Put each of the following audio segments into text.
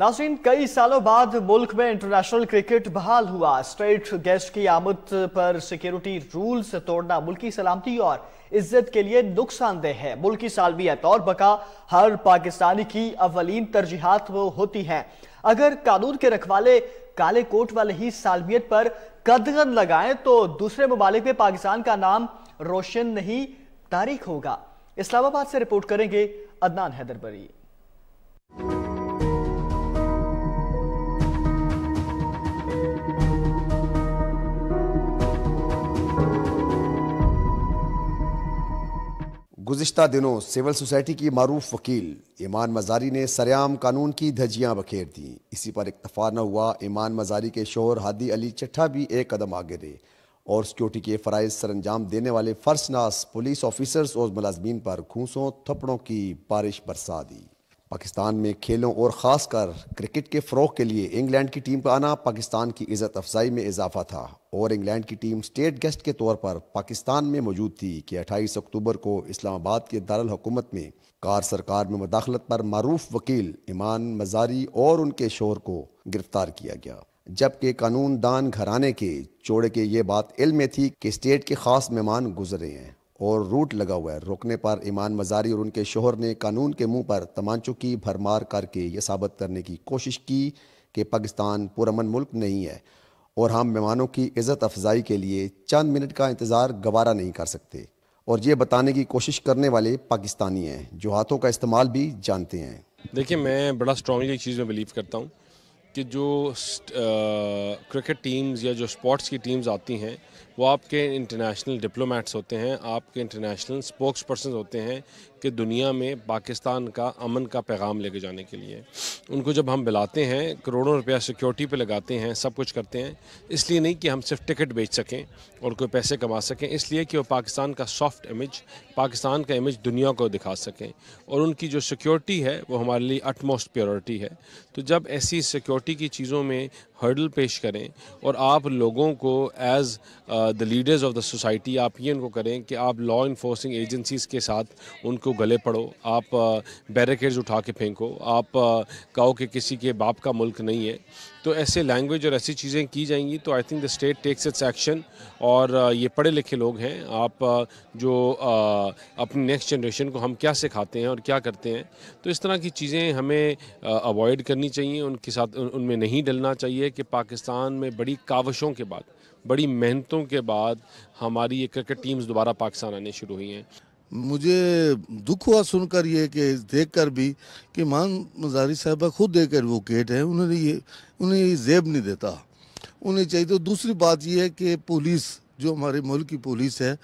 नाजरीन कई सालों बाद मुल्क में इंटरनेशनल क्रिकेट बहाल हुआ स्ट्रेट गेस्ट की आमद पर सिक्योरिटी रूल्स तोड़ना मुल्की सलामती और इज्जत के लिए नुकसानदेह है मुल्की सालवियत और बका हर पाकिस्तानी की अवलीन तरजीहत वो होती हैं अगर कानून के रखवाले काले कोट वाले ही सालवियत पर कदगन लगाएं तो दूसरे ममालिक में पाकिस्तान का नाम रोशन नहीं तारीख होगा इस्लामाबाद से रिपोर्ट करेंगे अदनान हैदरबरी गुज्त दिनों सिविल सोसाइटी की मरूफ वकील ईमान मजारी ने सरेआम कानून की धजियाँ बखेर दी इसी पर इतफा न हुआ ईमान मजारी के शोहर हादी अली चट्ठा भी एक कदम आगे रहे और सिक्योरिटी के फ़रज़ सर अंजाम देने वाले फर्शनास पुलिस ऑफिसर्स और मुलाजमीन पर घूसों थप्पड़ों की बारिश बरसा दी पाकिस्तान में खेलों और ख़ासकर क्रिकेट के फ़रोग के लिए इंग्लैंड की टीम का आना पाकिस्तान की इज़्ज़त अफजाई में इजाफा था और इंग्लैंड की टीम स्टेट गेस्ट के तौर पर पाकिस्तान में मौजूद थी कि अट्ठाईस अक्टूबर को इस्लामाबाद के दारकूमत में कार सरकार में मुदाखलत पर मरूफ वकील ईमान मजारी और उनके शोर को गिरफ्तार किया गया जबकि कानून दान घराने के चोड़े के ये बात इल्म में थी कि स्टेट के ख़ास मेहमान गुजरे हैं और रूट लगा हुआ है रोकने पर ईमान मजारी और उनके शोहर ने कानून के मुंह पर तमांचों की भरमार करके ये साबित करने की कोशिश की कि पाकिस्तान पुरमन मुल्क नहीं है और हम मेहमानों की इज़्ज़त अफजाई के लिए चंद मिनट का इंतज़ार गवारा नहीं कर सकते और ये बताने की कोशिश करने वाले पाकिस्तानी हैं जो हाथों का इस्तेमाल भी जानते हैं देखिए मैं बड़ा स्ट्रॉन्गली एक चीज़ में बिलीव करता हूँ कि जो क्रिकेट टीम्स या जो स्पोर्ट्स की टीम्स आती हैं वो आपके इंटरनेशनल डिप्लोमेट्स होते हैं आपके इंटरनेशनल स्पोक्स पर्सन होते हैं कि दुनिया में पाकिस्तान का अमन का पैगाम लेके जाने के लिए उनको जब हम बुलाते हैं करोड़ों रुपया सिक्योरिटी पे लगाते हैं सब कुछ करते हैं इसलिए नहीं कि हम सिर्फ टिकट बेच सकें और कोई पैसे कमा सकें इसलिए कि वो पाकिस्तान का सॉफ्ट इमेज पाकिस्तान का इमेज दुनिया को दिखा सकें और उनकी जो सिक्योरिटी है वो हमारे लिए अटमोस्ट प्योरिटी है तो जब ऐसी सिक्योरिटी की चीज़ों में हर्डल पेश करें और आप लोगों को as the leaders of the society आप ये उनको करें कि आप लॉ इन्फोर्सिंग एजेंसीज़ के साथ उनको गले पड़ो आप बैरिकेड्स uh, उठा के फेंको आप uh, कहो कि किसी के बाप का मुल्क नहीं है तो ऐसे लैंग्वेज और ऐसी चीज़ें की जाएंगी तो I think the state takes its action और uh, ये पढ़े लिखे लोग हैं आप जो अपनी नेक्स्ट जनरेशन को हम क्या सिखाते हैं और क्या करते हैं तो इस तरह की चीज़ें हमें अवॉइड करनी चाहिए उनके साथ उनमें नहीं डलना चाहिए कि पाकिस्तान में बड़ी कावशों के बाद बड़ी मेहनतों के बाद हमारी ये क्रिकेट टीम्स दोबारा पाकिस्तान आने शुरू हुई हैं मुझे दुख हुआ सुनकर ये कि देख कर भी कि मान मजारी साहबा खुद एक एडवोकेट हैं उन्होंने ये उन्हें ये जेब नहीं देता उन्हें चाहिए तो दूसरी बात ये है कि पुलिस जो हमारे मुल्क की पुलिस है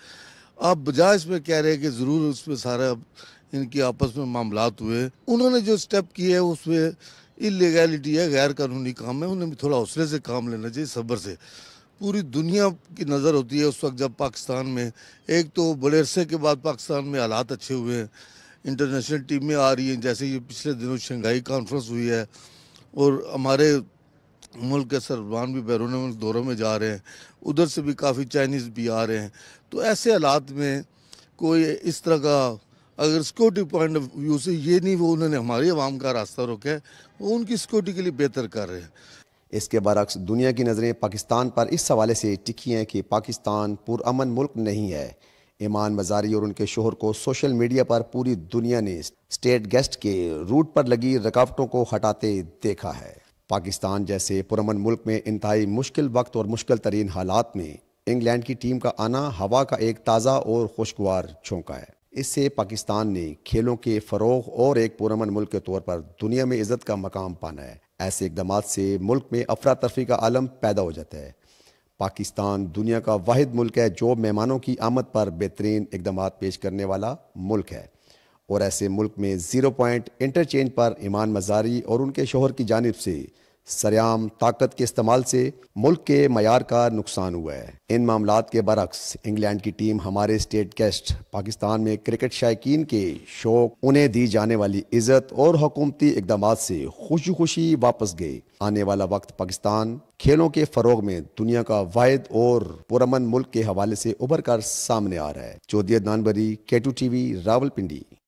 आप बजाय इसमें कह रहे हैं कि ज़रूर उस पर सारा इनके आपस में मामला हुए उन्होंने जो स्टेप किए उसमें इलीगैलिटी है गैर कानूनी काम है उन्हें भी थोड़ा हौसले से काम लेना चाहिए सब्र से पूरी दुनिया की नज़र होती है उस वक्त जब पाकिस्तान में एक तो बड़े अरसे के बाद पाकिस्तान में हालात अच्छे हुए हैं इंटरनेशनल टीमें आ रही हैं जैसे ये पिछले दिनों शंघाई कॉन्फ्रेंस हुई है और हमारे मुल्क के सरबान भी बैरून मुल्क दौरों में जा रहे हैं उधर से भी काफ़ी चाइनीज़ भी आ रहे हैं तो ऐसे हालात में कोई इस तरह का अगर सिक्योरिटी पॉइंट ऑफ व्यू से ये नहीं वो उन्होंने हमारी आवाम का रास्ता रोका है वो उनकी सिक्योरिटी के लिए बेहतर कर रहे हैं इसके बरक्स दुनिया की नज़रें पाकिस्तान पर इस हवाले से टिकी हैं कि पाकिस्तान पुरान मुल्क नहीं है ईमान मजारी और उनके शोहर को सोशल मीडिया पर पूरी दुनिया ने स्टेट गेस्ट के रूट पर लगी रुकावटों को हटाते देखा है पाकिस्तान जैसे पुरमन मुल्क में इंतहाई मुश्किल वक्त और मुश्किल तरीन हालात में इंग्लैंड की टीम का आना हवा का एक ताज़ा और खुशगवार झोंका है इससे पाकिस्तान ने खेलों के फ़रोग और एक पुरमन मुल्क के तौर पर दुनिया में इज़्ज़त का मकाम पाना है ऐसे इकदाम से मुल्क में अफरा तफरी का आलम पैदा हो जाता है पाकिस्तान दुनिया का वाद मुल्क है जो मेहमानों की आमद पर बेहतरीन इकदाम पेश करने वाला मुल्क है और ऐसे मुल्क में ज़ीरो पॉइंट इंटरचेंज पर ईमान मजारी और उनके शोहर की जानब से सरेआम ताकत के इस्तेमाल से मुल्क के मैार का नुकसान हुआ है इन मामला के बरक्स इंग्लैंड की टीम हमारे स्टेट गेस्ट पाकिस्तान में क्रिकेट शायकीन के शौक उन्हें दी जाने वाली इज्जत और हुकूमती इकदाम से खुशी खुशी वापस गए आने वाला वक्त पाकिस्तान खेलों के फरोग में दुनिया का वाहिद और पुरमन मुल्क के हवाले से उभर कर सामने आ रहा है चौधरी नानबरी केटू टीवी पिंडी